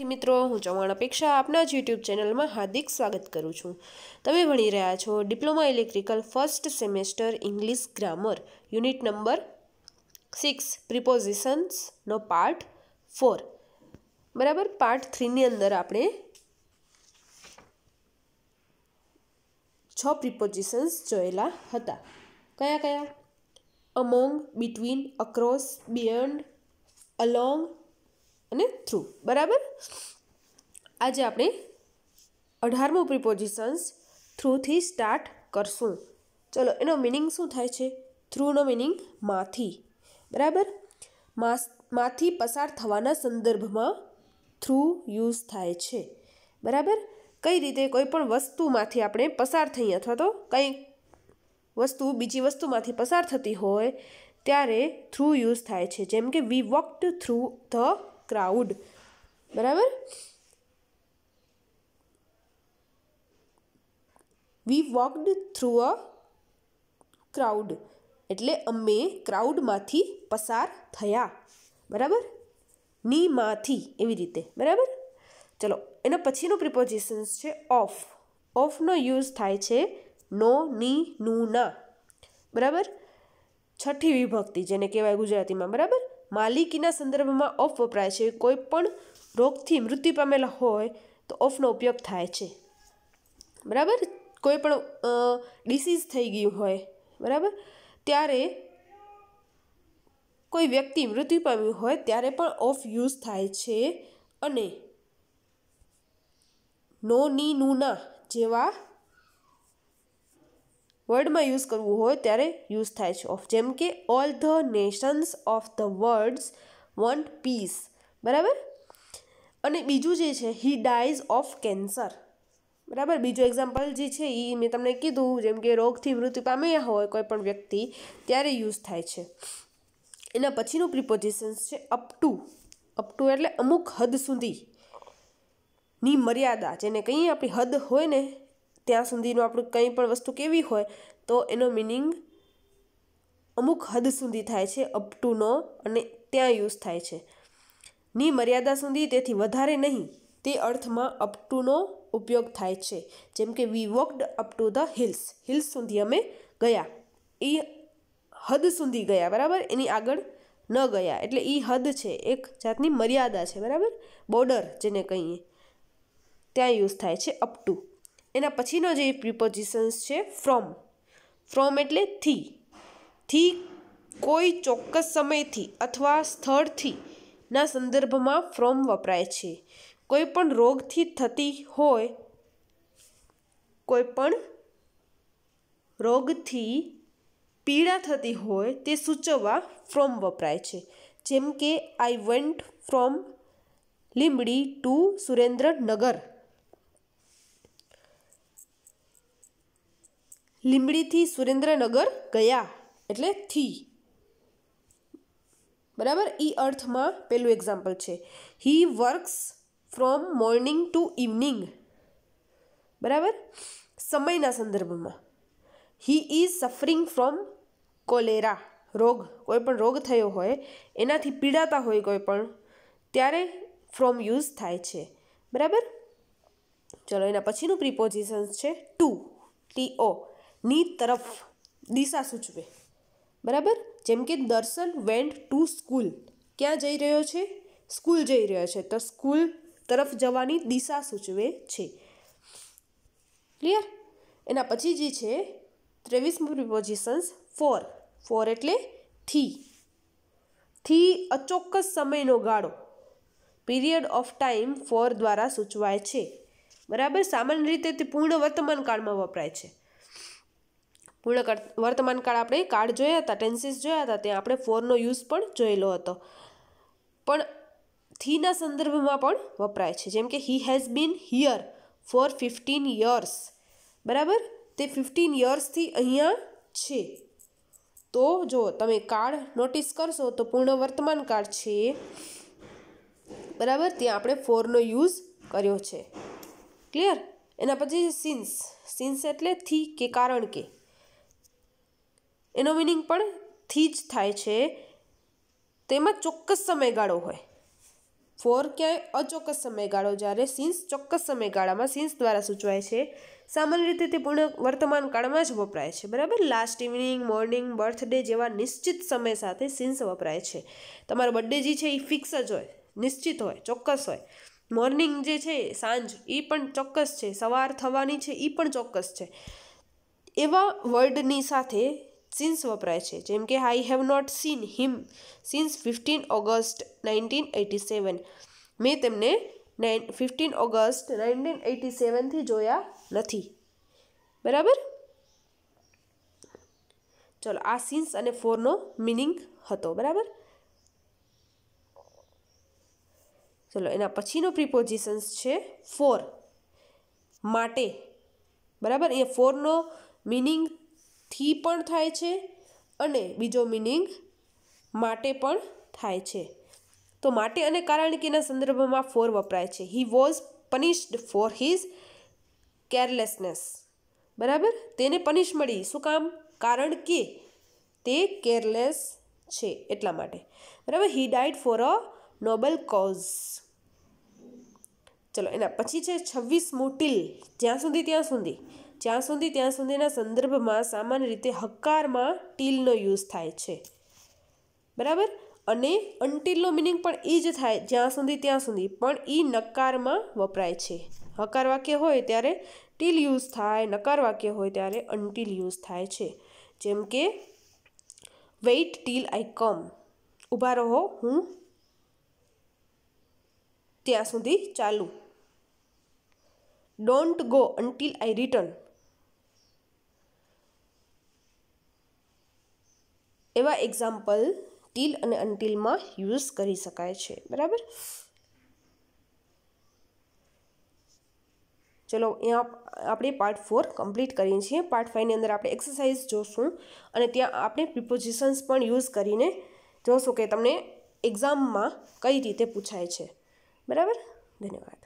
વિદ્યાર્થી મિત્રો હું ચૌહાણ અપેક્ષા આપના જ યુટ્યુબ ચેનલમાં હાર્દિક સ્વાગત કરું છું તમે ભણી રહ્યા છો diploma electrical first semester English grammar unit number six પ્રિપોઝિશન્સનો પાર્ટ ફોર બરાબર પાર્ટ થ્રીની અંદર આપણે છ પ્રિપોઝિશન્સ જોયેલા હતા કયા કયા among between across beyond along અને થ્રુ બરાબર આજે આપણે અઢારમું પ્રિપોઝિશન્સ થ્રુથી સ્ટાર્ટ કરશું ચલો એનો મિનિંગ શું થાય છે થ્રુનો મિનિંગ માથી બરાબર માસ માંથી પસાર થવાના સંદર્ભમાં થ્રુ યુઝ થાય છે બરાબર કઈ રીતે કોઈ પણ વસ્તુમાંથી આપણે પસાર થઈ અથવા તો કંઈ વસ્તુ બીજી વસ્તુમાંથી પસાર થતી હોય ત્યારે થ્રુ યુઝ થાય છે જેમ કે we walked through the crowd બરાબર we walked through a crowd એટલે અમે ક્રાઉડમાંથી પસાર થયા બરાબર નીમાંથી એવી રીતે બરાબર ચલો એના પછીનું પ્રિપોઝિશન્સ છે ઓફ ઓફનો યુઝ થાય છે નો ની નું ના બરાબર છઠ્ઠી વિભક્તિ જેને કહેવાય ગુજરાતીમાં બરાબર માલિકીના સંદર્ભમાં ઓફ વપરાય છે કોઈ પણ રોગથી મૃત્યુ પામેલા હોય તો ઓફનો ઉપયોગ થાય છે બરાબર કોઈ પણ ડિસીઝ થઈ ગયું હોય બરાબર ત્યારે કોઈ વ્યક્તિ મૃત્યુ પામ્યું હોય ત્યારે પણ ઓફ યુઝ થાય છે અને નોની નુના જેવા વર્ડમાં યુઝ કરવું હોય ત્યારે યુઝ થાય છે ઓફ જેમ કે all the nations of the worlds want peace બરાબર અને બીજું જે છે હી ડાઈઝ ઓફ કેન્સર બરાબર બીજું એક્ઝામ્પલ જે છે એ મેં તમને કીધું જેમ કે રોગથી મૃત્યુ પામ્યા હોય કોઈ પણ વ્યક્તિ ત્યારે યુઝ થાય છે એના પછીનું પ્રિપોઝિશન્સ છે અપ ટુ અપ ટુ એટલે અમુક હદ સુધી ની મર્યાદા જેને કહીએ આપણી હદ હોય ને ત્યાં સુધીનું આપણું કંઈ પણ વસ્તુ કેવી હોય તો એનો મિનિંગ અમુક હદ સુધી થાય છે અપ ટુ નો અને ત્યાં યુઝ થાય છે ની મર્યાદા સુધી તેથી વધારે નહીં તે અર્થમાં અપ ટુનો ઉપયોગ થાય છે જેમ કે we walked up to the hills hills સુધી અમે ગયા એ હદ સુધી ગયા બરાબર એની આગળ ન ગયા એટલે એ હદ છે એક જાતની મર્યાદા છે બરાબર બોર્ડર જેને કહીએ ત્યાં યુઝ થાય છે અપ ટુ એના પછીનો જે પ્રિપોઝિશન્સ છે ફ્રોમ ફ્રોમ એટલે થી થી કોઈ ચોક્કસ સમયથી અથવા સ્થળથી ના સંદર્ભમાં ફ્રોમ વપરાય છે કોઈ પણ રોગથી થતી હોય કોઈ પણ રોગથી પીડા થતી હોય તે સૂચવવા ફ્રોમ વપરાય છે જેમ કે I went from Limbdi to Surendranagar લીંબડીથી સુરેન્દ્રનગર ગયા એટલે થી બરાબર ઈ અર્થમાં પેલું એક્ઝામ્પલ છે he works from morning to evening બરાબર સમયના સંદર્ભમાં he is suffering from cholera રોગ કોઈ પણ રોગ થયો હોય એનાથી પીડાતા હોય કોઈ પણ ત્યારે ફ્રોમ યુઝ થાય છે બરાબર ચલો એના પછીનું પ્રિપોઝિશન્સ છે ટુ ટી ઓ ની તરફ દિશા સૂચવે બરાબર જેમ કે દર્શન વેન્ટ ટુ સ્કૂલ ક્યાં જઈ રહ્યો છે સ્કૂલ જઈ રહ્યો છે તો સ્કૂલ તરફ જવાની દિશા સૂચવે છે ક્લિયર એના પછી જે છે ત્રેવીસમી પ્રિપોઝિશન્સ ફોર ફોર એટલે થી થી અચોક્કસ સમયનો ગાળો પીરિયડ ઓફ ટાઈમ ફોર દ્વારા સૂચવાય છે બરાબર સામાન્ય રીતે તે પૂર્ણ વર્તમાન કાળમાં વપરાય છે પૂર્ણ વર્તમાન કાળ આપણે કાર્ડ જોયા હતા ટેન્સીસ જોયા હતા ત્યાં આપણે ફોરનો યુઝ પણ જોયેલો હતો પણ થીના સંદર્ભમાં પણ વપરાય છે જેમ કે he has been here for fifteen years બરાબર તે ફિફ્ટીન યર્સથી અહીંયા છે તો જો તમે કાર્ડ નોટિસ કરશો તો પૂર્ણ વર્તમાન કાર્ડ છે બરાબર ત્યાં આપણે ફોરનો યુઝ કર્યો છે ક્લિયર એના પછી સિન્સ સિન્સ એટલે થી કે કારણ કે એનો મિનિંગ પણ થી જ થાય છે તેમાં ચોક્કસ સમયગાળો હોય ફોર ક્યાંય અચોક્કસ સમયગાળો જ્યારે સિન્સ ચોક્કસ સમયગાળામાં સિન્સ દ્વારા સૂચવાય છે સામાન્ય રીતે તે પૂર્ણ વર્તમાન કાળમાં જ વપરાય છે બરાબર લાસ્ટ ઇવનિંગ મોર્નિંગ બર્થડે જેવા નિશ્ચિત સમય સાથે સિન્સ વપરાય છે તમારો બર્થડે જે છે એ ફિક્સ જ હોય નિશ્ચિત હોય ચોક્કસ હોય મોર્નિંગ જે છે સાંજ એ પણ ચોક્કસ છે સવાર થવાની છે એ પણ ચોક્કસ છે એવા વર્ડની સાથે સિન્સ વપરાય છે જેમ કે I have not seen him since fifteen August nineteen eighty seven મેં તેમને nine fifteen August nineteen eighty સેવનથી જોયા નથી બરાબર ચલો આ સિન્સ અને ફોરનો મિનિંગ હતો બરાબર ચલો એના પછીનો પ્રિપોઝિશન્સ છે ફોર માટે બરાબર એ ફોરનો મિનિંગ થી પણ થાય છે અને બીજો મિનિંગ માટે પણ થાય છે તો માટે અને કારણ કેના સંદર્ભમાં ફોર વપરાય છે he was punished for his carelessness બરાબર તેને પનિશ મળી શું કામ કારણ કે તે કેરલેસ છે એટલા માટે બરાબર he died for a noble cause ચલો એના પછી છે છવ્વીસ ટીલ જ્યાં સુધી ત્યાં સુધી જ્યાં સુધી ત્યાં સુધીના સંદર્ભમાં સામાન્ય રીતે હકારમાં ટીલનો યુઝ થાય છે બરાબર અને અનટીલનો મિનિંગ પણ એ જ થાય જ્યાં સુધી ત્યાં સુધી પણ એ નકારમાં વપરાય છે હકાર વાક્ય હોય ત્યારે ટીલ યુઝ થાય નકાર વાક્ય હોય ત્યારે અનટીલ યુઝ થાય છે જેમ કે વેઇટ ટીલ આઈ કમ ઊભા રહો હું ત્યાં સુધી ચાલું don't go until I return એવા એક્ઝામ્પલ ટીલ અને અનટીલમાં યુઝ કરી શકાય છે બરાબર ચલો અહીંયા આપણે પાર્ટ ફોર કમ્પ્લીટ કરીએ છીએ પાર્ટ ફાઇવની અંદર આપણે એક્સરસાઇઝ જોશું અને ત્યાં આપણે પ્રિપોઝિશન્સ પણ યુઝ કરીને જોશું કે તમને એક્ઝામમાં કઈ રીતે પૂછાય છે બરાબર ધન્યવાદ